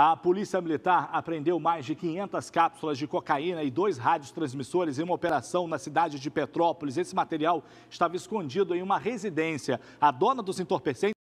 A polícia militar apreendeu mais de 500 cápsulas de cocaína e dois rádios transmissores em uma operação na cidade de Petrópolis. Esse material estava escondido em uma residência. A dona dos entorpecentes